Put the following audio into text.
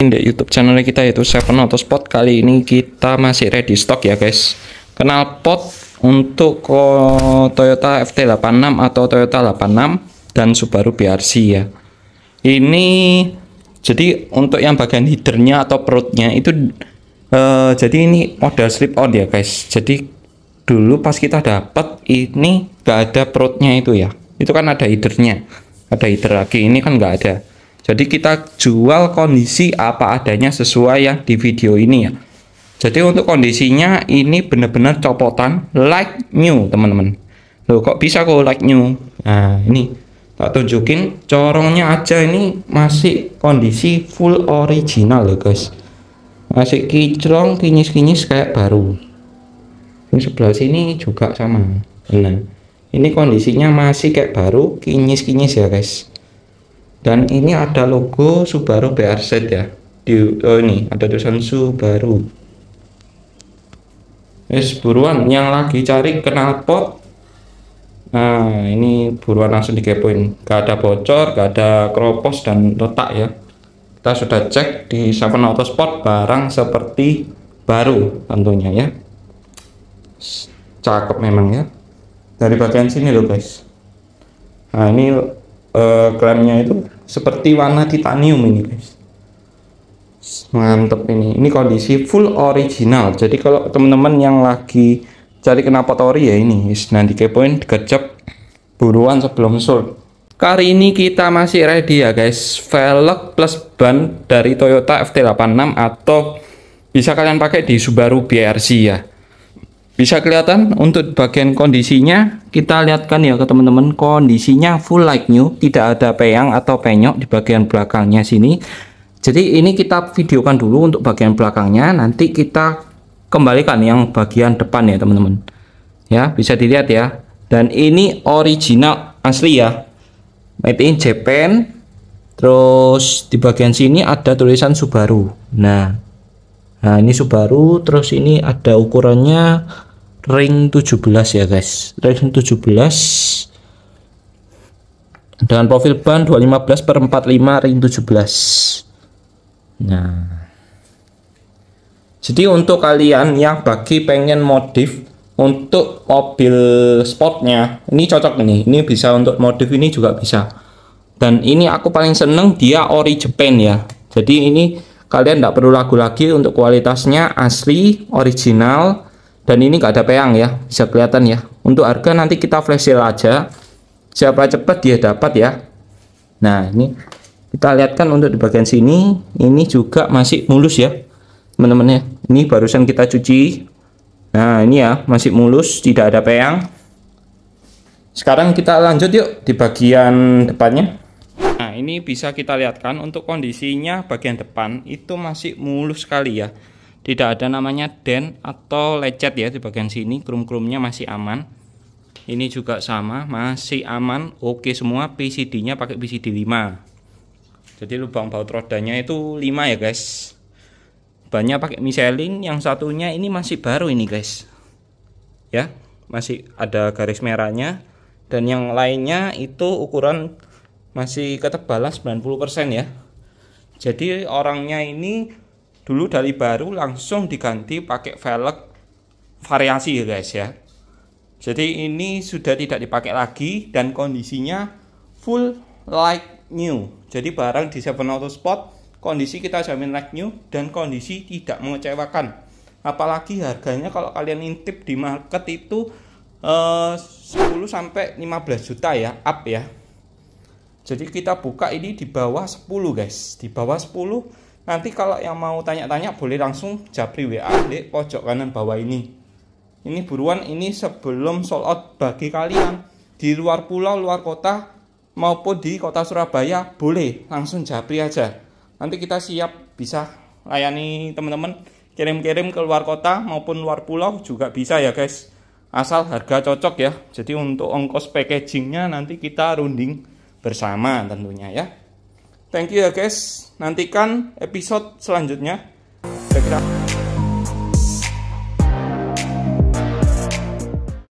di YouTube channel kita yaitu Seven Spot kali ini kita masih ready stock ya guys Kenal pot untuk eh, Toyota FT86 atau Toyota 86 dan Subaru BRC ya ini jadi untuk yang bagian hidernya atau perutnya itu uh, jadi ini model slip on ya guys jadi dulu pas kita dapat ini gak ada perutnya itu ya itu kan ada hidernya ada hider lagi ini kan gak ada jadi kita jual kondisi apa adanya sesuai yang di video ini ya. Jadi untuk kondisinya ini benar-benar copotan like new teman-teman. Loh kok bisa kok like new? Nah ini tak tunjukin corongnya aja ini masih kondisi full original loh guys. Masih kicrong kinis-kinis kayak baru. Ini sebelah sini juga sama. Nah ini kondisinya masih kayak baru kinis-kinis ya guys dan ini ada logo Subaru BRZ ya di oh ini ada tulisan Subaru es buruan yang lagi cari knalpot nah ini buruan langsung dikepoin gak ada bocor gak ada kropos dan retak ya kita sudah cek di Seven Autosport barang seperti baru tentunya ya cakep memang ya dari bagian sini loh guys nah ini eh, klaimnya itu seperti warna titanium ini guys mantep ini ini kondisi full original jadi kalau teman-teman yang lagi cari kenapa tori ya ini nanti kepoin gecep buruan sebelum sold kali ini kita masih ready ya guys velg plus ban dari Toyota FT86 atau bisa kalian pakai di Subaru BRC ya bisa kelihatan untuk bagian kondisinya kita lihatkan ya ke teman-teman kondisinya full like new tidak ada peyang atau penyok di bagian belakangnya sini jadi ini kita videokan dulu untuk bagian belakangnya nanti kita kembalikan yang bagian depan ya teman-teman ya bisa dilihat ya dan ini original asli ya made in Japan terus di bagian sini ada tulisan Subaru nah nah ini Subaru terus ini ada ukurannya ring 17 ya guys ring 17 dengan profil ban 215 per 45 ring 17 nah jadi untuk kalian yang bagi pengen modif untuk mobil sportnya ini cocok nih ini bisa untuk modif ini juga bisa dan ini aku paling seneng dia ori Jepang ya jadi ini kalian tidak perlu lagu lagi untuk kualitasnya asli original dan ini enggak ada peang ya bisa kelihatan ya untuk harga nanti kita flash sale aja siapa cepat dia dapat ya nah ini kita lihatkan untuk di bagian sini ini juga masih mulus ya teman-teman ya ini barusan kita cuci nah ini ya masih mulus tidak ada peang sekarang kita lanjut yuk di bagian depannya nah ini bisa kita lihatkan untuk kondisinya bagian depan itu masih mulus sekali ya tidak ada namanya dent atau lecet ya di bagian sini krum-krumnya masih aman ini juga sama masih aman oke semua PCD nya pakai PCD 5 jadi lubang baut rodanya itu 5 ya guys banyak pakai miselin yang satunya ini masih baru ini guys ya masih ada garis merahnya dan yang lainnya itu ukuran masih ketebalan 90% ya jadi orangnya ini dulu dari baru langsung diganti pakai velg variasi ya guys ya jadi ini sudah tidak dipakai lagi dan kondisinya full like new jadi barang di Seven Auto Spot kondisi kita jamin like new dan kondisi tidak mengecewakan apalagi harganya kalau kalian intip di market itu eh, 10 15 juta ya up ya jadi kita buka ini di bawah 10 guys di bawah 10 Nanti kalau yang mau tanya-tanya boleh langsung japri WA di pojok kanan bawah ini. Ini buruan ini sebelum sold out bagi kalian di luar pulau, luar kota maupun di kota Surabaya boleh langsung japri aja. Nanti kita siap bisa layani teman-teman kirim-kirim ke luar kota maupun luar pulau juga bisa ya guys. Asal harga cocok ya. Jadi untuk ongkos packagingnya nanti kita runding bersama tentunya ya. Thank you ya guys. Nantikan episode selanjutnya.